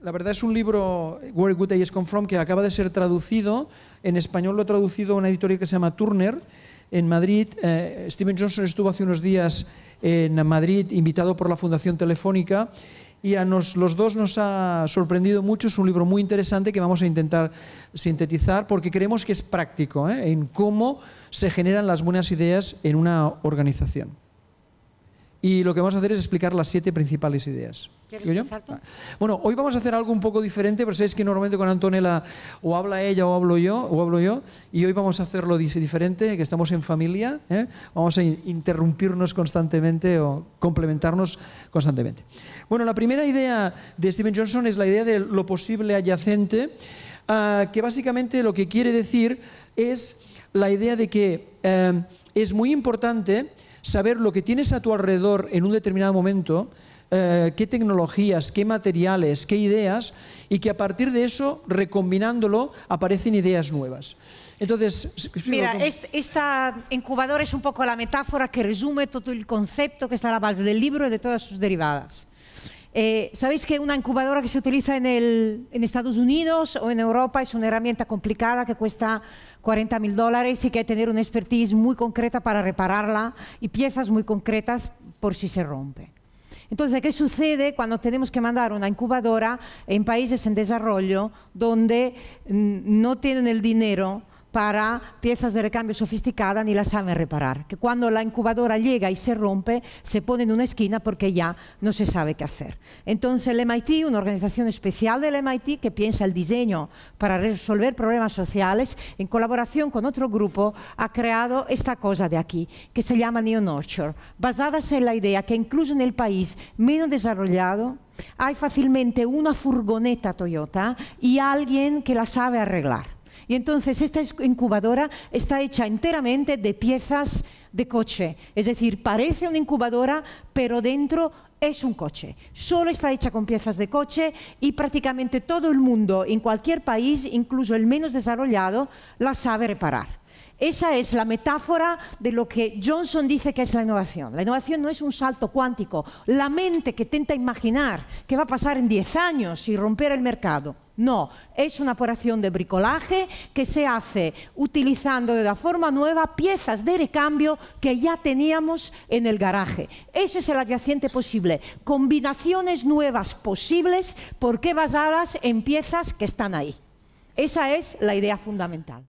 La verdad es un libro, Where Good Ideas Come From, que acaba de ser traducido. En español lo ha traducido una editorial que se llama Turner en Madrid. Eh, Steven Johnson estuvo hace unos días en Madrid, invitado por la Fundación Telefónica, y a los dos nos ha sorprendido mucho. Es un libro muy interesante que vamos a intentar sintetizar porque creemos que es práctico eh, en cómo se generan las buenas ideas en una organización y lo que vamos a hacer es explicar las siete principales ideas. ¿Quieres Bueno, hoy vamos a hacer algo un poco diferente, pero sabéis que normalmente con Antonella o habla ella o hablo yo, o hablo yo, y hoy vamos a hacerlo diferente, que estamos en familia, ¿eh? vamos a interrumpirnos constantemente o complementarnos constantemente. Bueno, la primera idea de Steven Johnson es la idea de lo posible adyacente, ah, que básicamente lo que quiere decir es la idea de que eh, es muy importante saber lo que tienes a tu alrededor en un determinado momento, eh, qué tecnologías, qué materiales, qué ideas, y que a partir de eso, recombinándolo, aparecen ideas nuevas. Entonces, mira, este, esta incubadora es un poco la metáfora que resume todo el concepto que está a la base del libro y de todas sus derivadas. Eh, Sabéis que una incubadora que se utiliza en, Estados Unidos o en Europa es una herramienta complicada que cuesta 40 mil dólares y que hay que tener una expertise muy concreta para repararla y piezas muy concretas por si se rompe. Entonces, ¿qué sucede cuando tenemos que mandar una incubadora en países en desarrollo donde no tienen el dinero para piezas de recambio sofisticadas ni las saben reparar, que cuando la incubadora llega y se rompe, se pone en una esquina porque ya no se sabe qué hacer. Entonces el MIT, una organización especial del MIT que piensa el diseño para resolver problemas sociales, en colaboración con otro grupo, ha creado esta cosa de aquí, que se llama Neo basada en la idea que incluso en el país menos desarrollado, hay fácilmente una furgoneta Toyota y alguien que la sabe arreglar. Y entonces esta incubadora está hecha enteramente de piezas de coche. Es decir, parece una incubadora, pero dentro es un coche. Solo está hecha con piezas de coche y prácticamente todo el mundo, en cualquier país, incluso el menos desarrollado, la sabe reparar. Esa es la metáfora de lo que Johnson dice que es la innovación. La innovación no es un salto cuántico. La mente que tenta imaginar qué va a pasar en 10 años y romper el mercado. No, es una operación de bricolaje que se hace utilizando de la forma nueva piezas de recambio que ya teníamos en el garaje. Ese es el adyacente posible. Combinaciones nuevas posibles porque basadas en piezas que están ahí. Esa es la idea fundamental.